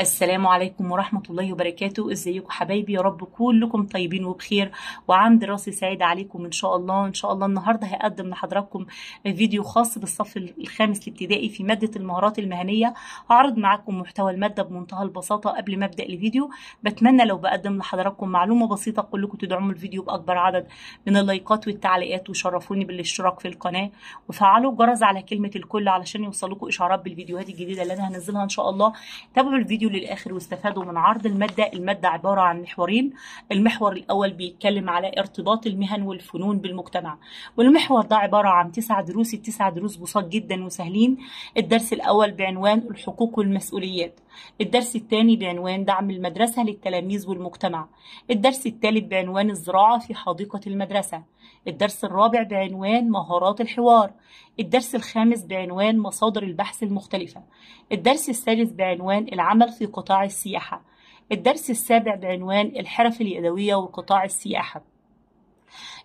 السلام عليكم ورحمة الله وبركاته ازيكم حبايبي يا رب كلكم طيبين وبخير وعند راسي سعيدة عليكم ان شاء الله ان شاء الله النهاردة هقدم لحضراتكم فيديو خاص بالصف الخامس الابتدائي في مادة المهارات المهنية هعرض معاكم محتوى المادة بمنتهى البساطة قبل ما ابدأ الفيديو بتمنى لو بقدم لحضراتكم معلومة بسيطة كلكم تدعموا الفيديو بأكبر عدد من اللايكات والتعليقات وشرفوني بالاشتراك في القناة وفعلوا الجرس على كلمة الكل علشان يوصلكم اشعارات بالفيديوهات الجديدة اللي انا هنزلها ان شاء الله تابعوا الفيديو الفيديو للاخر واستفادوا من عرض الماده الماده عباره عن محورين المحور الاول بيتكلم على ارتباط المهن والفنون بالمجتمع والمحور ده عباره عن تسع دروس التسع دروس بساط جدا وسهلين الدرس الاول بعنوان الحقوق والمسؤوليات الدرس الثاني بعنوان دعم المدرسه للتلاميذ والمجتمع الدرس الثالث بعنوان الزراعه في حديقه المدرسه الدرس الرابع بعنوان مهارات الحوار الدرس الخامس بعنوان مصادر البحث المختلفة الدرس السادس بعنوان العمل في قطاع السياحة الدرس السابع بعنوان الحرف اليدوية وقطاع السياحة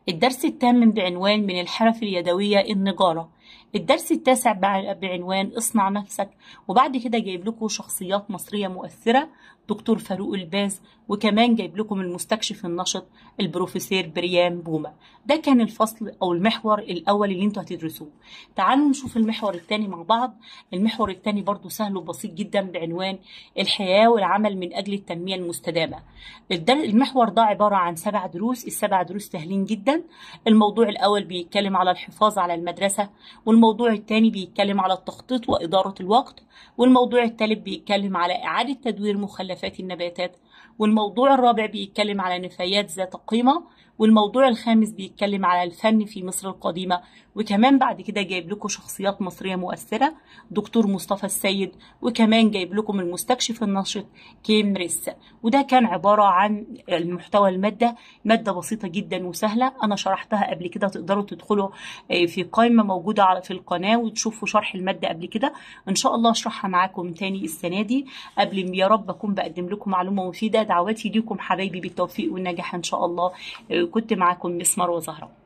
الدرس التامن بعنوان من الحرف اليدوية النجارة الدرس التاسع بعنوان اصنع نفسك وبعد كده جايب لكم شخصيات مصرية مؤثرة دكتور فاروق الباز وكمان جايب لكم المستكشف النشط البروفيسور بريان بوما ده كان الفصل او المحور الاول اللي انتوا هتدرسوه تعالوا نشوف المحور الثاني مع بعض المحور الثاني برضو سهل وبسيط جدا بعنوان الحياة والعمل من اجل التنمية المستدامة المحور ده عبارة عن سبع دروس السبع دروس سهلين جدا الموضوع الاول بيتكلم على الحفاظ على المدرسة والموضوع الثاني بيتكلم على التخطيط وإدارة الوقت والموضوع الثالث بيتكلم على إعادة تدوير مخلفات النباتات والموضوع الرابع بيتكلم على نفايات ذات قيمة والموضوع الخامس بيتكلم على الفن في مصر القديمة وكمان بعد كده جايب لكم شخصيات مصرية مؤثرة دكتور مصطفى السيد وكمان جايب لكم المستكشف النشط كيم ريس وده كان عبارة عن المحتوى المادة مادة بسيطة جدا وسهلة أنا شرحتها قبل كده تقدروا تدخلوا آه، في قائمة موجودة على في القناة وتشوفوا شرح المادة قبل كده إن شاء الله أشرحها معاكم تاني السنة دي قبل يا رب أكون بقدم لكم معلومة مفيدة دعواتي ليكم حبايبي بالتوفيق والنجاح ان شاء الله آه، كنت معاكم مسمار وزهران